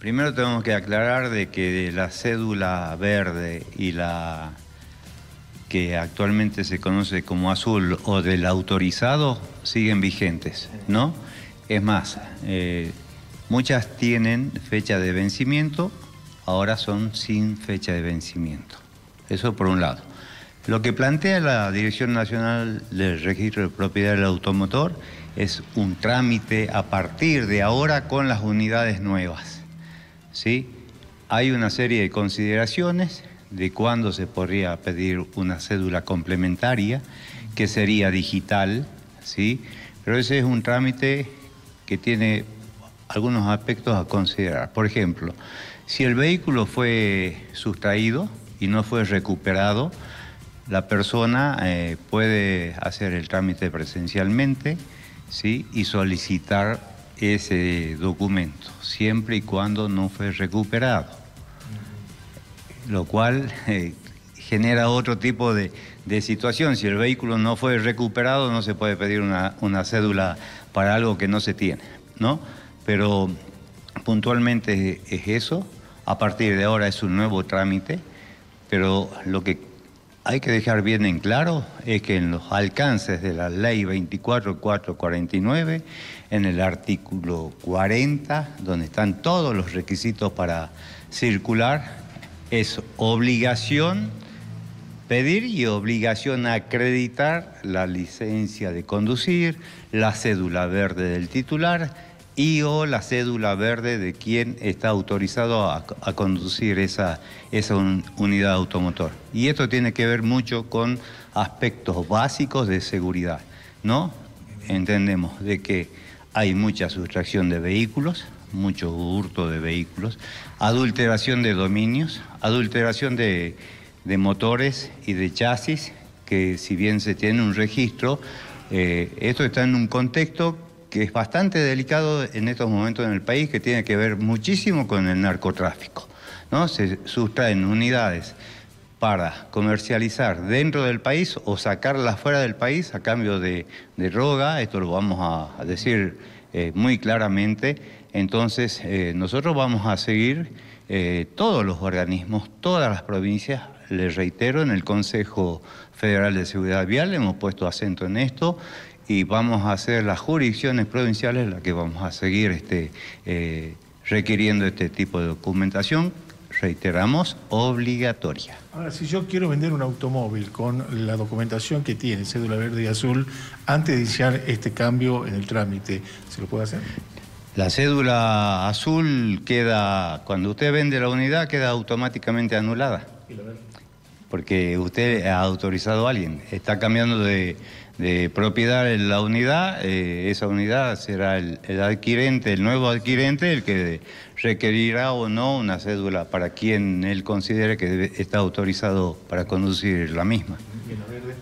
Primero tenemos que aclarar de que la cédula verde y la que actualmente se conoce como azul o del autorizado siguen vigentes, ¿no? Es más, eh, muchas tienen fecha de vencimiento, ahora son sin fecha de vencimiento. Eso por un lado. Lo que plantea la Dirección Nacional del Registro de Propiedad del Automotor es un trámite a partir de ahora con las unidades nuevas. ¿sí? Hay una serie de consideraciones de cuándo se podría pedir una cédula complementaria, que sería digital, ¿sí? Pero ese es un trámite que tiene algunos aspectos a considerar. Por ejemplo, si el vehículo fue sustraído y no fue recuperado, la persona eh, puede hacer el trámite presencialmente ¿sí? y solicitar ese documento, siempre y cuando no fue recuperado, lo cual eh, genera otro tipo de, de, situación. Si el vehículo no fue recuperado, no se puede pedir una, una cédula para algo que no se tiene, ¿no? Pero puntualmente es eso. A partir de ahora es un nuevo trámite, pero lo que hay que dejar bien en claro que en los alcances de la ley 24449, en el artículo 40, donde están todos los requisitos para circular, es obligación pedir y obligación acreditar la licencia de conducir, la cédula verde del titular, y o la cédula verde de quien está autorizado a, conducir esa, esa unidad automotor. Y esto tiene que ver mucho con aspectos básicos de seguridad, ¿no? Entendemos de que hay mucha sustracción de vehículos, mucho hurto de vehículos, adulteración de dominios, adulteración de, motores y de chasis, que si bien se tiene un registro, eh, esto está en un contexto que es bastante delicado en estos momentos en el país, que tiene que ver muchísimo con el narcotráfico. ¿no? Se sustraen unidades para comercializar dentro del país o sacarlas fuera del país a cambio de, droga, esto lo vamos a, decir eh, muy claramente. Entonces, eh, nosotros vamos a seguir eh, todos los organismos, todas las provincias, les reitero, en el Consejo Federal de Seguridad Vial hemos puesto acento en esto y vamos a hacer las jurisdicciones provinciales las que vamos a seguir este, eh, requiriendo este tipo de documentación, reiteramos, obligatoria. Ahora, si yo quiero vender un automóvil con la documentación que tiene, cédula verde y azul, antes de iniciar este cambio en el trámite, ¿se lo puede hacer? La cédula azul queda, cuando usted vende la unidad, queda automáticamente anulada porque usted ha autorizado a alguien. Está cambiando de, propiedad en la unidad, eh, esa unidad será el, adquirente, el nuevo adquirente, el que requerirá o no una cédula para quien él considere que está autorizado para conducir la misma. ¿Y en la verde?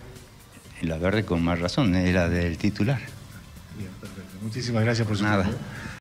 En la verde con más razón, la del titular. Bien, perfecto. Muchísimas gracias por su Nada.